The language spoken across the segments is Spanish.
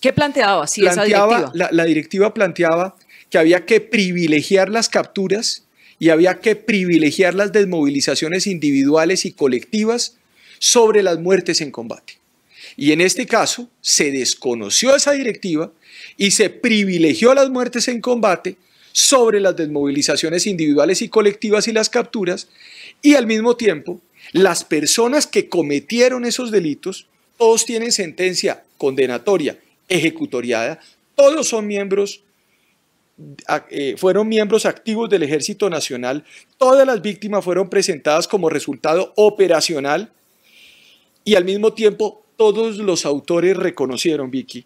¿Qué planteaba? si esa directiva. La, la directiva planteaba que había que privilegiar las capturas y había que privilegiar las desmovilizaciones individuales y colectivas sobre las muertes en combate. Y en este caso se desconoció esa directiva y se privilegió las muertes en combate sobre las desmovilizaciones individuales y colectivas y las capturas, y al mismo tiempo las personas que cometieron esos delitos, todos tienen sentencia condenatoria ejecutoriada, todos son miembros, eh, fueron miembros activos del Ejército Nacional, todas las víctimas fueron presentadas como resultado operacional y al mismo tiempo todos los autores reconocieron, Vicky,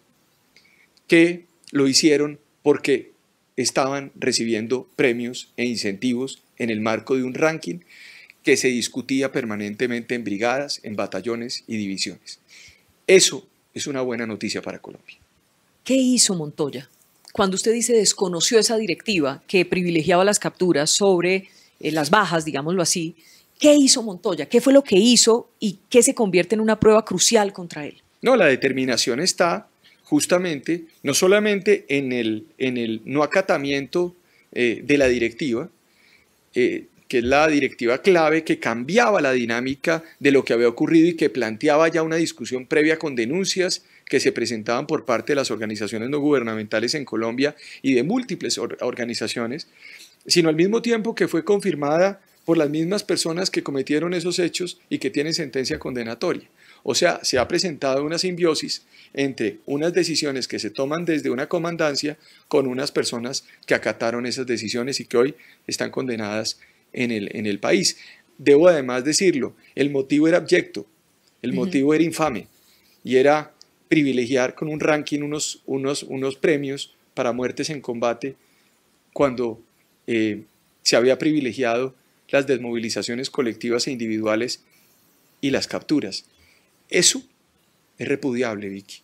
que lo hicieron porque estaban recibiendo premios e incentivos en el marco de un ranking que se discutía permanentemente en brigadas, en batallones y divisiones. Eso es una buena noticia para Colombia. ¿Qué hizo Montoya? Cuando usted dice desconoció esa directiva que privilegiaba las capturas sobre eh, las bajas, digámoslo así, ¿qué hizo Montoya? ¿Qué fue lo que hizo y qué se convierte en una prueba crucial contra él? No, la determinación está justamente no solamente en el, en el no acatamiento eh, de la directiva, eh, que es la directiva clave que cambiaba la dinámica de lo que había ocurrido y que planteaba ya una discusión previa con denuncias que se presentaban por parte de las organizaciones no gubernamentales en Colombia y de múltiples organizaciones, sino al mismo tiempo que fue confirmada por las mismas personas que cometieron esos hechos y que tienen sentencia condenatoria. O sea, se ha presentado una simbiosis entre unas decisiones que se toman desde una comandancia con unas personas que acataron esas decisiones y que hoy están condenadas en el, en el país. Debo además decirlo, el motivo era abyecto, el motivo era infame y era privilegiar con un ranking unos, unos, unos premios para muertes en combate cuando eh, se había privilegiado las desmovilizaciones colectivas e individuales y las capturas. Eso es repudiable, Vicky.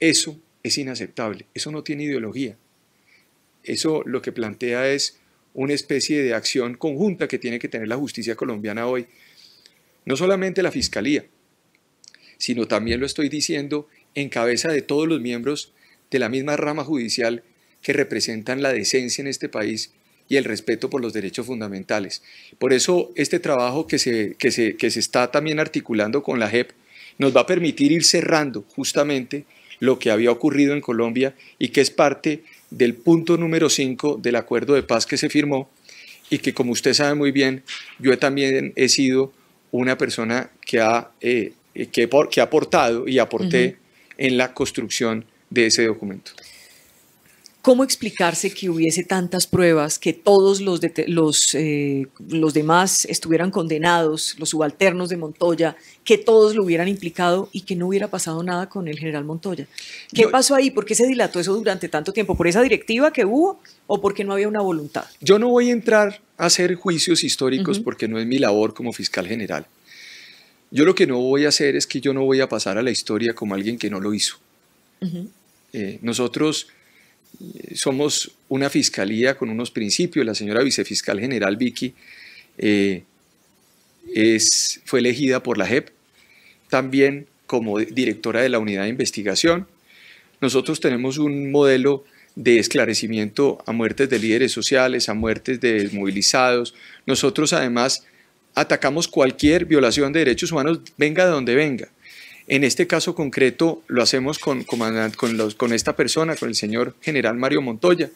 Eso es inaceptable. Eso no tiene ideología. Eso lo que plantea es una especie de acción conjunta que tiene que tener la justicia colombiana hoy. No solamente la Fiscalía, sino también lo estoy diciendo en cabeza de todos los miembros de la misma rama judicial que representan la decencia en este país y el respeto por los derechos fundamentales. Por eso este trabajo que se, que se, está también articulando con la JEP nos va a permitir ir cerrando justamente lo que había ocurrido en Colombia y que es parte del punto número 5 del acuerdo de paz que se firmó y que como usted sabe muy bien, yo también he sido una persona que ha, eh, eh, ha aportado y aporté en la construcción de ese documento. ¿Cómo explicarse que hubiese tantas pruebas, que todos los, los, eh, los, demás estuvieran condenados, los subalternos de Montoya, que todos lo hubieran implicado y que no hubiera pasado nada con el general Montoya? ¿Qué pasó ahí? ¿Por qué se dilató eso durante tanto tiempo? ¿Por esa directiva que hubo o porque no había una voluntad? Yo no voy a entrar a hacer juicios históricos porque no es mi labor como fiscal general. Yo lo que no voy a hacer es que yo no voy a pasar a la historia como alguien que no lo hizo. Eh, nosotros somos una fiscalía con unos principios. La señora vicefiscal general Vicky eh, es, fue elegida por la JEP también como directora de la unidad de investigación. Nosotros tenemos un modelo de esclarecimiento a muertes de líderes sociales, a muertes de desmovilizados. Nosotros además atacamos cualquier violación de derechos humanos, venga de donde venga. En este caso concreto lo hacemos con, con, esta persona, con el señor general Mario Montoya,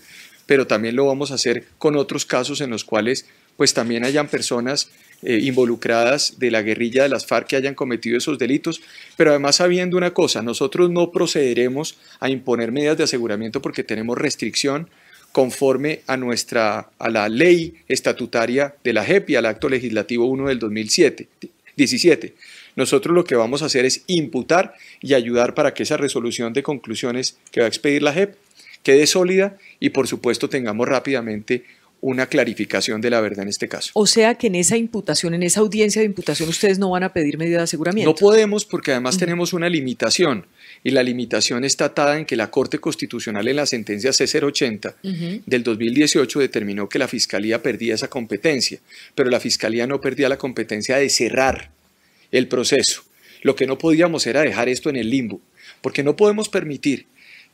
pero también lo vamos a hacer con otros casos en los cuales pues también hayan personas eh, involucradas de la guerrilla de las FARC que hayan cometido esos delitos, pero además sabiendo una cosa, nosotros no procederemos a imponer medidas de aseguramiento porque tenemos restricción conforme a nuestra a la ley estatutaria de la JEP y al acto legislativo 1 del 2007 17. Nosotros lo que vamos a hacer es imputar y ayudar para que esa resolución de conclusiones que va a expedir la JEP quede sólida y por supuesto tengamos rápidamente una clarificación de la verdad en este caso. O sea que en esa imputación, en esa audiencia de imputación, ustedes no van a pedir medida de aseguramiento. No podemos porque además tenemos una limitación y la limitación está atada en que la Corte Constitucional en la sentencia C080 del 2018 determinó que la Fiscalía perdía esa competencia, pero la Fiscalía no perdía la competencia de cerrar el proceso. Lo que no podíamos era dejar esto en el limbo, porque no podemos permitir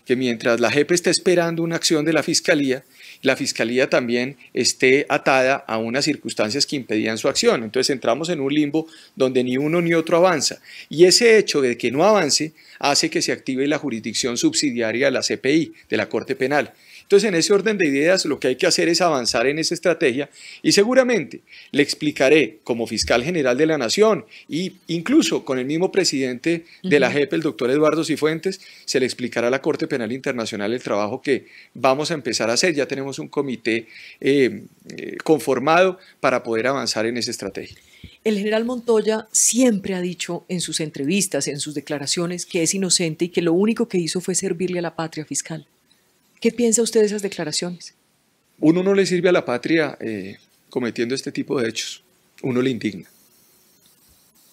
que mientras la JEP está esperando una acción de la Fiscalía, la Fiscalía también esté atada a unas circunstancias que impedían su acción. Entonces entramos en un limbo donde ni uno ni otro avanza. Y ese hecho de que no avance hace que se active la jurisdicción subsidiaria de la CPI, de la Corte Penal. Entonces, en ese orden de ideas, lo que hay que hacer es avanzar en esa estrategia y seguramente le explicaré como fiscal general de la Nación e incluso con el mismo presidente de la JEP, el doctor Eduardo Cifuentes, se le explicará a la Corte Penal Internacional el trabajo que vamos a empezar a hacer. Ya tenemos un comité eh, eh, conformado para poder avanzar en esa estrategia. El general Montoya siempre ha dicho en sus entrevistas, en sus declaraciones, que es inocente y que lo único que hizo fue servirle a la patria fiscal. ¿Qué piensa usted de esas declaraciones? Uno no le sirve a la patria eh, cometiendo este tipo de hechos. Uno le indigna.